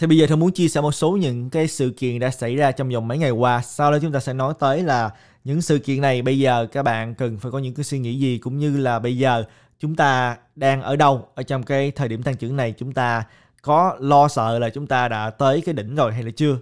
Thì bây giờ tôi muốn chia sẻ một số những cái sự kiện đã xảy ra trong vòng mấy ngày qua. Sau đó chúng ta sẽ nói tới là những sự kiện này bây giờ các bạn cần phải có những cái suy nghĩ gì cũng như là bây giờ chúng ta đang ở đâu ở trong cái thời điểm tăng trưởng này chúng ta có lo sợ là chúng ta đã tới cái đỉnh rồi hay là chưa.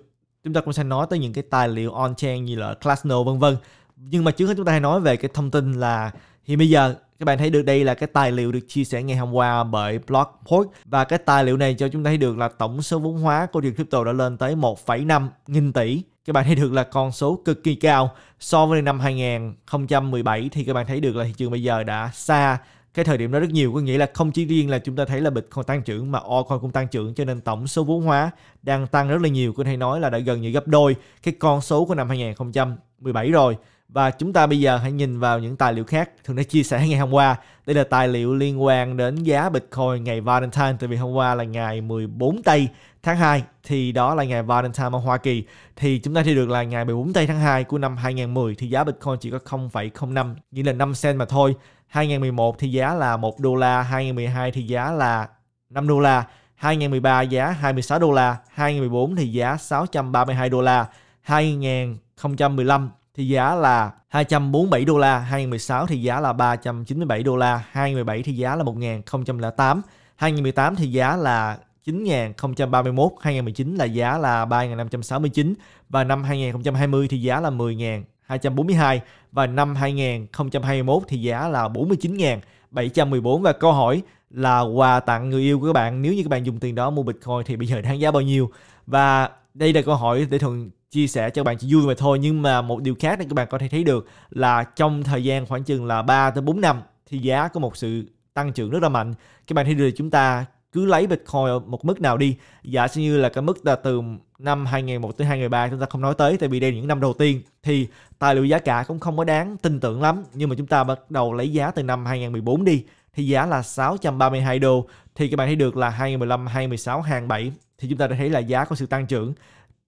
Chúng ta cũng sẽ nói tới những cái tài liệu on-chain như là Classno vân vân. Nhưng mà trước hết chúng ta hãy nói về cái thông tin là hiện bây giờ các bạn thấy được đây là cái tài liệu được chia sẻ ngày hôm qua bởi Blogport và cái tài liệu này cho chúng ta thấy được là tổng số vốn hóa của trường crypto đã lên tới 1,5 nghìn tỷ các bạn thấy được là con số cực kỳ cao so với năm 2017 thì các bạn thấy được là thị trường bây giờ đã xa cái thời điểm đó rất nhiều có nghĩa là không chỉ riêng là chúng ta thấy là Bitcoin tăng trưởng mà Altcoin cũng tăng trưởng cho nên tổng số vốn hóa đang tăng rất là nhiều có thể nói là đã gần như gấp đôi cái con số của năm 2000 17 rồi và chúng ta bây giờ hãy nhìn vào những tài liệu khác thường đã chia sẻ ngày hôm qua đây là tài liệu liên quan đến giá Bitcoin ngày Valentine tại vì hôm qua là ngày 14 tây tháng 2 thì đó là ngày Valentine ở Hoa Kỳ thì chúng ta thấy được là ngày 14 tây tháng 2 của năm 2010 thì giá Bitcoin chỉ có 0,05 nghĩa là 5 cent mà thôi 2011 thì giá là 1 đô la 2012 thì giá là 5 đô la 2013 giá 26 đô la 2014 thì giá 632 đô la 2015 thì giá là 247 đô la, 2016 thì giá là 397 đô la, 2017 thì giá là 1008, 2018 thì giá là 9031, 2019 là giá là 3569 và năm 2020 thì giá là 10242 và năm 2021 thì giá là 49714 và câu hỏi là quà tặng người yêu của các bạn nếu như các bạn dùng tiền đó mua Bitcoin thì bây giờ đang giá bao nhiêu và đây là câu hỏi để thường chia sẻ cho các bạn chỉ vui mà thôi nhưng mà một điều khác để các bạn có thể thấy được là trong thời gian khoảng chừng là 3 tới 4 năm thì giá có một sự tăng trưởng rất là mạnh. Các bạn thấy được chúng ta cứ lấy Bitcoin ở một mức nào đi, giả sử như là cái mức là từ năm 2001 tới 2003 chúng ta không nói tới tại vì đây là những năm đầu tiên thì tài liệu giá cả cũng không có đáng tin tưởng lắm nhưng mà chúng ta bắt đầu lấy giá từ năm 2014 đi thì giá là 632 đô thì các bạn thấy được là 2015, 2016, 2017 thì chúng ta đã thấy là giá có sự tăng trưởng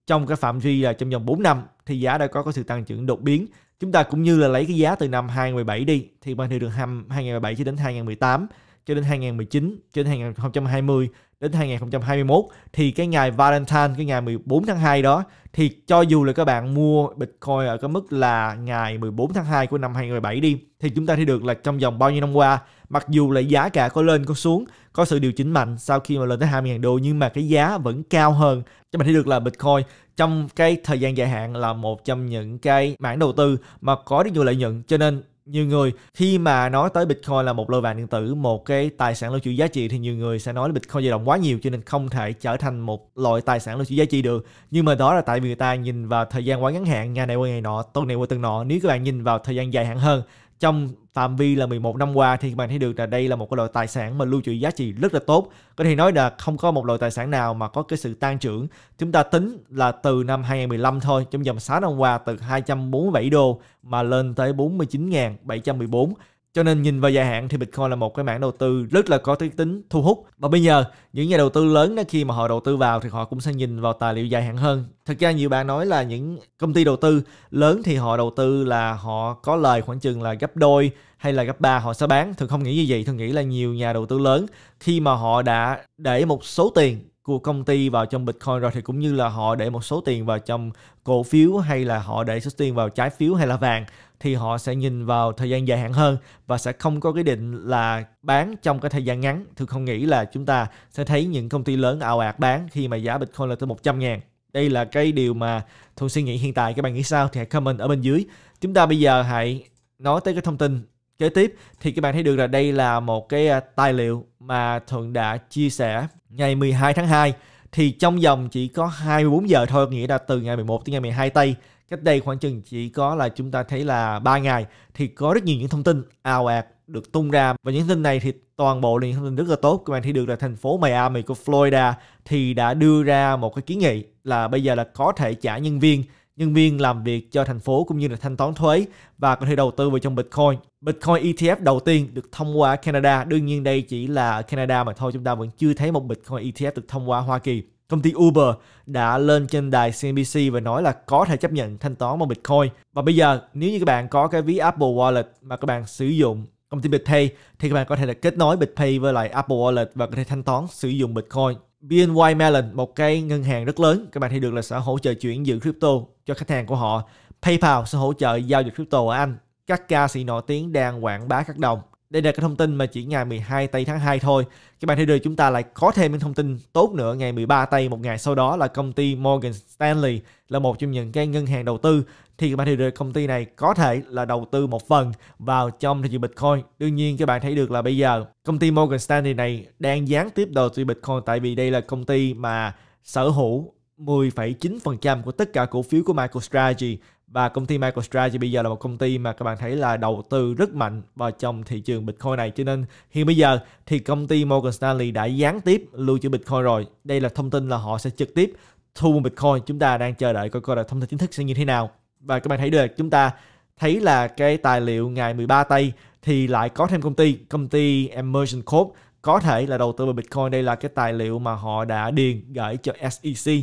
trong cái phạm vi là trong vòng 4 năm thì giá đã có có sự tăng trưởng đột biến chúng ta cũng như là lấy cái giá từ năm 2017 đi thì bạn thấy được 2017 cho đến 2018 cho đến 2019 cho đến 2020 đến 2021 thì cái ngày Valentine cái ngày 14 tháng 2 đó thì cho dù là các bạn mua Bitcoin ở cái mức là ngày 14 tháng 2 của năm 2017 đi thì chúng ta thấy được là trong vòng bao nhiêu năm qua Mặc dù là giá cả có lên có xuống, có sự điều chỉnh mạnh sau khi mà lên tới 20.000 đô nhưng mà cái giá vẫn cao hơn. Cho mình thấy được là Bitcoin trong cái thời gian dài hạn là một trong những cái mảng đầu tư mà có rất nhiều lợi nhuận cho nên nhiều người khi mà nói tới Bitcoin là một lô vàng điện tử, một cái tài sản lưu trữ giá trị thì nhiều người sẽ nói là Bitcoin dao động quá nhiều cho nên không thể trở thành một loại tài sản lưu trữ giá trị được. Nhưng mà đó là tại vì người ta nhìn vào thời gian quá ngắn hạn, ngày này qua ngày nọ, tuần này qua tuần nọ. Nếu các bạn nhìn vào thời gian dài hạn hơn trong phạm vi là 11 năm qua thì bạn thấy được là đây là một cái loại tài sản mà lưu trữ giá trị rất là tốt. Có thể nói là không có một loại tài sản nào mà có cái sự tăng trưởng. Chúng ta tính là từ năm 2015 thôi, trong vòng 6 năm qua từ 247 đô mà lên tới 49.714 cho nên nhìn vào dài hạn thì Bitcoin là một cái mảng đầu tư rất là có tính thu hút. Và bây giờ những nhà đầu tư lớn đó khi mà họ đầu tư vào thì họ cũng sẽ nhìn vào tài liệu dài hạn hơn. Thực ra nhiều bạn nói là những công ty đầu tư lớn thì họ đầu tư là họ có lời khoảng chừng là gấp đôi hay là gấp ba họ sẽ bán. Thường không nghĩ như vậy, thường nghĩ là nhiều nhà đầu tư lớn khi mà họ đã để một số tiền của công ty vào trong Bitcoin rồi thì cũng như là họ để một số tiền vào trong cổ phiếu hay là họ để số tiền vào trái phiếu hay là vàng thì họ sẽ nhìn vào thời gian dài hạn hơn và sẽ không có cái định là bán trong cái thời gian ngắn. Tôi không nghĩ là chúng ta sẽ thấy những công ty lớn ảo ạt bán khi mà giá Bitcoin là tới 100 ngàn. Đây là cái điều mà Thuận suy nghĩ hiện tại. Các bạn nghĩ sao thì hãy comment ở bên dưới. Chúng ta bây giờ hãy nói tới cái thông tin Kế tiếp thì các bạn thấy được là đây là một cái à, tài liệu mà Thuận đã chia sẻ ngày 12 tháng 2 thì trong vòng chỉ có 24 giờ thôi nghĩa là từ ngày 11 tới ngày 12 Tây cách đây khoảng chừng chỉ có là chúng ta thấy là 3 ngày thì có rất nhiều những thông tin ào ạt được tung ra và những thông tin này thì toàn bộ là những thông tin rất là tốt các bạn thấy được là thành phố Miami của Florida thì đã đưa ra một cái kiến nghị là bây giờ là có thể trả nhân viên nhân viên làm việc cho thành phố cũng như là thanh toán thuế và có thể đầu tư vào trong Bitcoin. Bitcoin ETF đầu tiên được thông qua Canada, đương nhiên đây chỉ là Canada mà thôi chúng ta vẫn chưa thấy một Bitcoin ETF được thông qua Hoa Kỳ. Công ty Uber đã lên trên đài CNBC và nói là có thể chấp nhận thanh toán bằng Bitcoin. Và bây giờ nếu như các bạn có cái ví Apple Wallet mà các bạn sử dụng công ty BitPay thì các bạn có thể là kết nối BitPay với lại Apple Wallet và có thể thanh toán sử dụng Bitcoin BNY Mellon, một cái ngân hàng rất lớn, các bạn thấy được là sẽ hỗ trợ chuyển dự crypto cho khách hàng của họ. PayPal sẽ hỗ trợ giao dịch crypto ở Anh. Các ca sĩ nổi tiếng đang quảng bá các đồng đây là cái thông tin mà chỉ ngày 12 tây tháng 2 thôi. Các bạn thấy được chúng ta lại có thêm những thông tin tốt nữa ngày 13 tây một ngày sau đó là công ty Morgan Stanley là một trong những cái ngân hàng đầu tư thì các bạn thấy được công ty này có thể là đầu tư một phần vào trong thị trường Bitcoin. Đương nhiên các bạn thấy được là bây giờ công ty Morgan Stanley này đang gián tiếp đầu tư Bitcoin tại vì đây là công ty mà sở hữu 10,9% của tất cả cổ phiếu của MicroStrategy và công ty MicroStrategy bây giờ là một công ty mà các bạn thấy là đầu tư rất mạnh vào trong thị trường Bitcoin này cho nên hiện bây giờ thì công ty Morgan Stanley đã gián tiếp lưu trữ Bitcoin rồi đây là thông tin là họ sẽ trực tiếp thu Bitcoin chúng ta đang chờ đợi coi coi là thông tin chính thức sẽ như thế nào và các bạn thấy được chúng ta thấy là cái tài liệu ngày 13 tây thì lại có thêm công ty công ty Emergent Corp có thể là đầu tư vào Bitcoin đây là cái tài liệu mà họ đã điền gửi cho SEC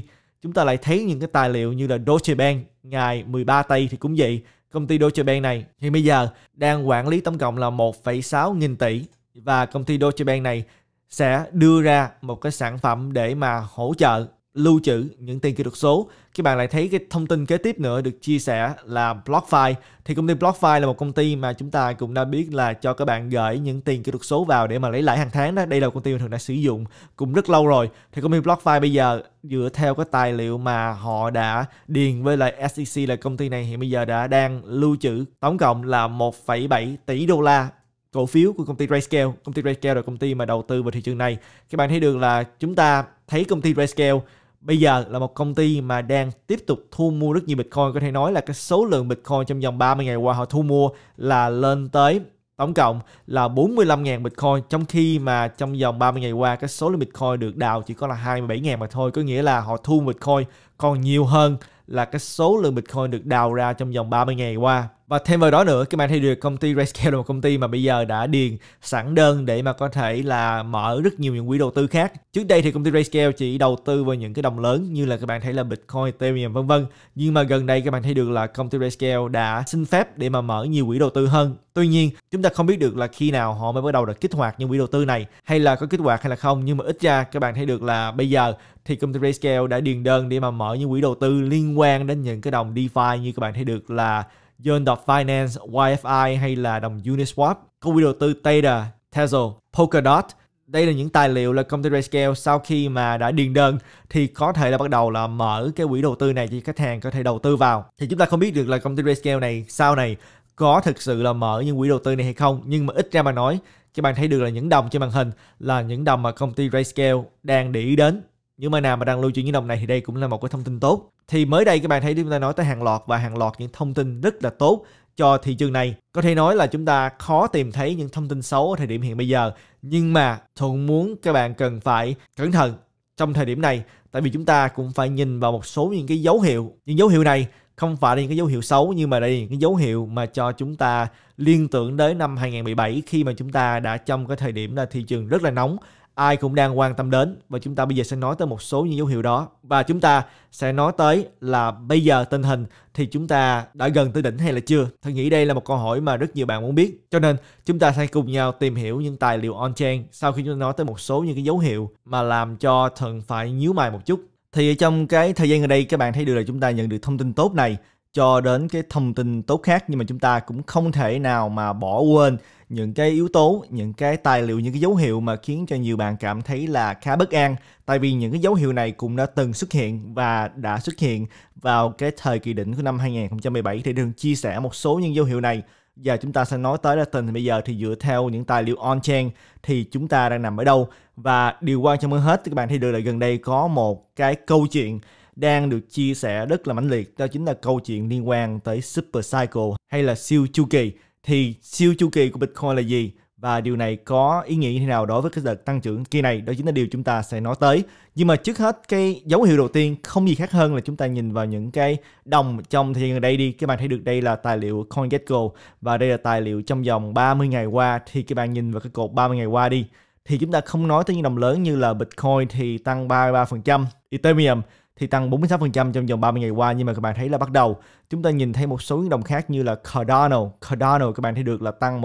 chúng ta lại thấy những cái tài liệu như là Deutsche Bank ngày 13 tây thì cũng vậy công ty Deutsche Bank này thì bây giờ đang quản lý tổng cộng là 1,6 nghìn tỷ và công ty Deutsche Bank này sẽ đưa ra một cái sản phẩm để mà hỗ trợ lưu trữ những tiền kỹ thuật số các bạn lại thấy cái thông tin kế tiếp nữa được chia sẻ là BlockFi thì công ty BlockFi là một công ty mà chúng ta cũng đã biết là cho các bạn gửi những tiền kỹ thuật số vào để mà lấy lãi hàng tháng đó đây là công ty mình thường đã sử dụng cũng rất lâu rồi thì công ty BlockFi bây giờ dựa theo cái tài liệu mà họ đã điền với lại SEC là công ty này hiện bây giờ đã đang lưu trữ tổng cộng là 1,7 tỷ đô la cổ phiếu của công ty RayScale, Công ty RayScale là công ty mà đầu tư vào thị trường này. Các bạn thấy được là chúng ta thấy công ty RayScale Bây giờ là một công ty mà đang tiếp tục thu mua rất nhiều Bitcoin. Có thể nói là cái số lượng Bitcoin trong vòng 30 ngày qua họ thu mua là lên tới tổng cộng là 45.000 Bitcoin trong khi mà trong vòng 30 ngày qua cái số lượng Bitcoin được đào chỉ có là 27.000 mà thôi có nghĩa là họ thu Bitcoin còn nhiều hơn là cái số lượng Bitcoin được đào ra trong vòng 30 ngày qua và thêm vào đó nữa cái bạn thấy được công ty Grayscale là một công ty mà bây giờ đã điền sẵn đơn để mà có thể là mở rất nhiều những quỹ đầu tư khác trước đây thì công ty Grayscale chỉ đầu tư vào những cái đồng lớn như là các bạn thấy là Bitcoin, Ethereum vân vân nhưng mà gần đây các bạn thấy được là công ty Grayscale đã xin phép để mà mở nhiều quỹ đầu tư hơn tuy nhiên chúng ta không biết được là khi nào họ mới bắt đầu được kích hoạt những quỹ đầu tư này hay là có kích hoạt hay là không nhưng mà ít ra các bạn thấy được là bây giờ thì công ty Grayscale đã điền đơn để mà mở những quỹ đầu tư liên quan đến những cái đồng DeFi như các bạn thấy được là John Dot Finance, YFI hay là đồng Uniswap, công quỹ đầu tư Theta, Tezos, Polkadot. Đây là những tài liệu là công ty Grayscale sau khi mà đã điền đơn thì có thể là bắt đầu là mở cái quỹ đầu tư này cho khách hàng có thể đầu tư vào. Thì chúng ta không biết được là công ty Grayscale này sau này có thực sự là mở những quỹ đầu tư này hay không nhưng mà ít ra mà nói các bạn thấy được là những đồng trên màn hình là những đồng mà công ty Grayscale đang để ý đến những nơi nào mà đang lưu trữ những đồng này thì đây cũng là một cái thông tin tốt thì mới đây các bạn thấy chúng ta nói tới hàng loạt và hàng loạt những thông tin rất là tốt cho thị trường này có thể nói là chúng ta khó tìm thấy những thông tin xấu ở thời điểm hiện bây giờ nhưng mà thuận muốn các bạn cần phải cẩn thận trong thời điểm này tại vì chúng ta cũng phải nhìn vào một số những cái dấu hiệu những dấu hiệu này không phải là những cái dấu hiệu xấu nhưng mà đây là những cái dấu hiệu mà cho chúng ta liên tưởng đến năm 2017 khi mà chúng ta đã trong cái thời điểm là thị trường rất là nóng ai cũng đang quan tâm đến và chúng ta bây giờ sẽ nói tới một số những dấu hiệu đó và chúng ta sẽ nói tới là bây giờ tình hình thì chúng ta đã gần tới đỉnh hay là chưa tôi nghĩ đây là một câu hỏi mà rất nhiều bạn muốn biết cho nên chúng ta sẽ cùng nhau tìm hiểu những tài liệu on chain sau khi chúng ta nói tới một số những cái dấu hiệu mà làm cho thần phải nhíu mày một chút thì trong cái thời gian ở đây các bạn thấy được là chúng ta nhận được thông tin tốt này cho đến cái thông tin tốt khác nhưng mà chúng ta cũng không thể nào mà bỏ quên những cái yếu tố những cái tài liệu những cái dấu hiệu mà khiến cho nhiều bạn cảm thấy là khá bất an tại vì những cái dấu hiệu này cũng đã từng xuất hiện và đã xuất hiện vào cái thời kỳ đỉnh của năm 2017 thì đường chia sẻ một số những dấu hiệu này và chúng ta sẽ nói tới là tình bây giờ thì dựa theo những tài liệu on-chain thì chúng ta đang nằm ở đâu và điều quan trọng hơn hết các bạn thấy được là gần đây có một cái câu chuyện đang được chia sẻ rất là mãnh liệt đó chính là câu chuyện liên quan tới super cycle hay là siêu chu kỳ thì siêu chu kỳ của Bitcoin là gì và điều này có ý nghĩa như thế nào đối với cái đợt tăng trưởng kỳ này đó chính là điều chúng ta sẽ nói tới nhưng mà trước hết cái dấu hiệu đầu tiên không gì khác hơn là chúng ta nhìn vào những cái đồng trong thời gian đây đi các bạn thấy được đây là tài liệu CoinGecko và đây là tài liệu trong vòng 30 ngày qua thì các bạn nhìn vào cái cột 30 ngày qua đi thì chúng ta không nói tới những đồng lớn như là Bitcoin thì tăng 33%, Ethereum thì tăng 46% trong vòng 30 ngày qua nhưng mà các bạn thấy là bắt đầu chúng ta nhìn thấy một số những đồng khác như là Cardano, Cardano các bạn thấy được là tăng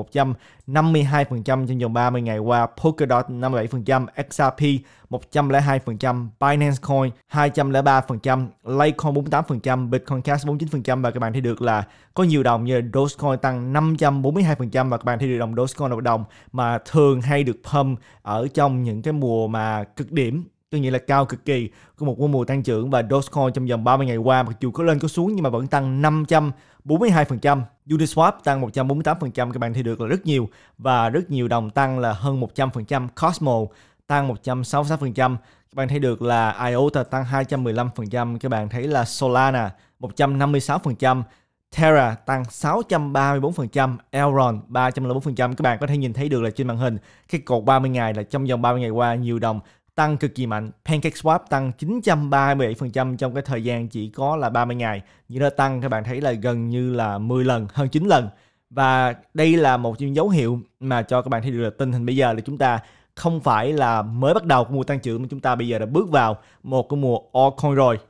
152% trong vòng 30 ngày qua, Polkadot 57%, XRP 102%, Binance Coin 203%, Litecoin 48%, Bitcoin Cash 49% và các bạn thấy được là có nhiều đồng như Dogecoin tăng 542% và các bạn thấy được đồng Dogecoin là đồng mà thường hay được pump ở trong những cái mùa mà cực điểm tôi nghĩ là cao cực kỳ của một mùa tăng trưởng và Dogecoin trong vòng 30 ngày qua mặc dù có lên có xuống nhưng mà vẫn tăng 542%, Uniswap tăng 148% các bạn thấy được là rất nhiều và rất nhiều đồng tăng là hơn 100%, Cosmo tăng 166%, các bạn thấy được là IOTA tăng 215%, các bạn thấy là Solana 156%, Terra tăng 634%, Elrond 304%. Các bạn có thể nhìn thấy được là trên màn hình cái cột 30 ngày là trong vòng 30 ngày qua nhiều đồng tăng cực kỳ mạnh. PancakeSwap tăng 937% trong cái thời gian chỉ có là 30 ngày. Như nó tăng các bạn thấy là gần như là 10 lần, hơn 9 lần. Và đây là một những dấu hiệu mà cho các bạn thấy được là tình hình bây giờ là chúng ta không phải là mới bắt đầu của mùa tăng trưởng mà chúng ta bây giờ đã bước vào một cái mùa all rồi